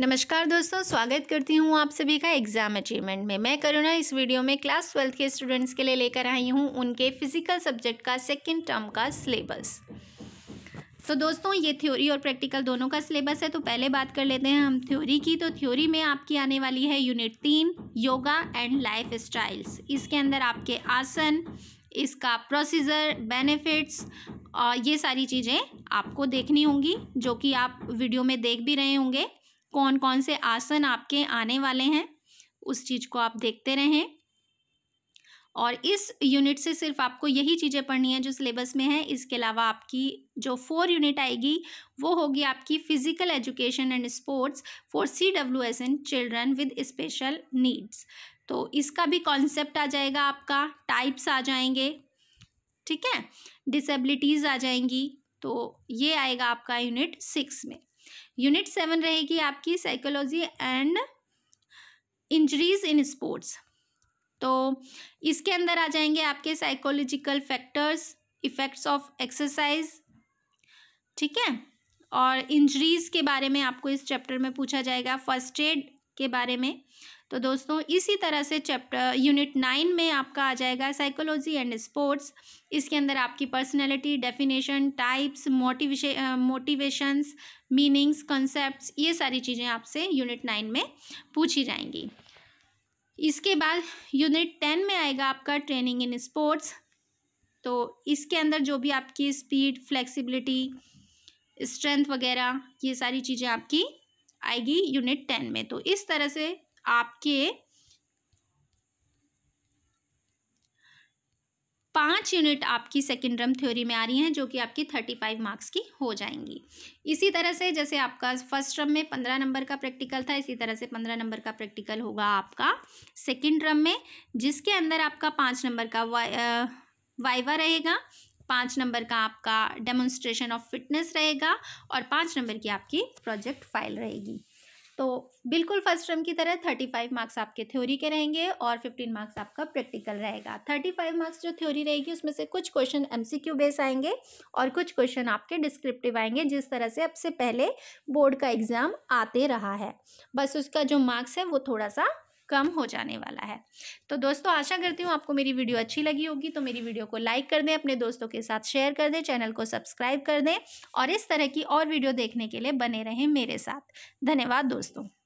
नमस्कार दोस्तों स्वागत करती हूँ आप सभी का एग्ज़ाम अचीवमेंट में मैं करुणा इस वीडियो में क्लास ट्वेल्थ के स्टूडेंट्स के लिए लेकर आई हूँ उनके फिजिकल सब्जेक्ट का सेकेंड टर्म का सिलेबस तो दोस्तों ये थ्योरी और प्रैक्टिकल दोनों का सिलेबस है तो पहले बात कर लेते हैं हम थ्योरी की तो थ्योरी में आपकी आने वाली है यूनिट तीन योगा एंड लाइफ स्टाइल्स इसके अंदर आपके आसन इसका प्रोसीजर बेनिफिट्स और ये सारी चीज़ें आपको देखनी होंगी जो कि आप वीडियो में देख भी रहे होंगे कौन कौन से आसन आपके आने वाले हैं उस चीज़ को आप देखते रहें और इस यूनिट से सिर्फ आपको यही चीज़ें पढ़नी है जो सिलेबस में है इसके अलावा आपकी जो फोर यूनिट आएगी वो होगी आपकी physical education and sports for C W S N children with special needs तो इसका भी कॉन्सेप्ट आ जाएगा आपका टाइप्स आ जाएंगे ठीक है डिसेबिलिटीज़ आ जाएंगी तो ये आएगा आपका यूनिट सिक्स में यूनिट सेवन रहेगी आपकी psychology and injuries in sports तो इसके अंदर आ जाएंगे आपके psychological factors effects of exercise ठीक है और इंजरीज़ के बारे में आपको इस चैप्टर में पूछा जाएगा फर्स्ट एड के बारे में तो दोस्तों इसी तरह से चैप्टर यूनिट नाइन में आपका आ जाएगा साइकोलॉजी एंड स्पोर्ट्स इसके अंदर आपकी personality definition types motivation motivations meanings concepts ये सारी चीज़ें आपसे यूनिट नाइन में पूछी जाएंगी इसके बाद यूनिट टेन में आएगा आपका ट्रेनिंग इन स्पोर्ट्स तो इसके अंदर जो भी आपकी स्पीड फ्लेक्सिबिलिटी स्ट्रेंथ वगैरह ये सारी चीज़ें आपकी आएगी यूनिट टेन में तो इस तरह से आपके पांच यूनिट आपकी सेकेंड रम थ्योरी में आ रही हैं जो कि आपकी थर्टी फाइव मार्क्स की हो जाएंगी इसी तरह से जैसे आपका फर्स्ट रम में पंद्रह नंबर का प्रैक्टिकल था इसी तरह से पंद्रह नंबर का प्रैक्टिकल होगा आपका सेकेंड रम में जिसके अंदर आपका पांच नंबर का वा, आ, वाइवा रहेगा पाँच नंबर का आपका डेमोन्स्ट्रेशन ऑफ फिटनेस रहेगा और पाँच नंबर की आपकी प्रोजेक्ट फाइल रहेगी तो बिल्कुल फर्स्ट टर्म की तरह थर्टी फाइव मार्क्स आपके थ्योरी के रहेंगे और फिफ्टीन मार्क्स आपका प्रैक्टिकल रहेगा थर्टी फाइव मार्क्स जो थ्योरी रहेगी उसमें से कुछ क्वेश्चन एमसीक्यू बेस आएंगे और कुछ क्वेश्चन आपके डिस्क्रिप्टिव आएंगे जिस तरह से अब से पहले बोर्ड का एग्ज़ाम आते रहा है बस उसका जो मार्क्स है वो थोड़ा सा कम हो जाने वाला है तो दोस्तों आशा करती हूँ आपको मेरी वीडियो अच्छी लगी होगी तो मेरी वीडियो को लाइक कर दें अपने दोस्तों के साथ शेयर कर दें चैनल को सब्सक्राइब कर दें और इस तरह की और वीडियो देखने के लिए बने रहें मेरे साथ धन्यवाद दोस्तों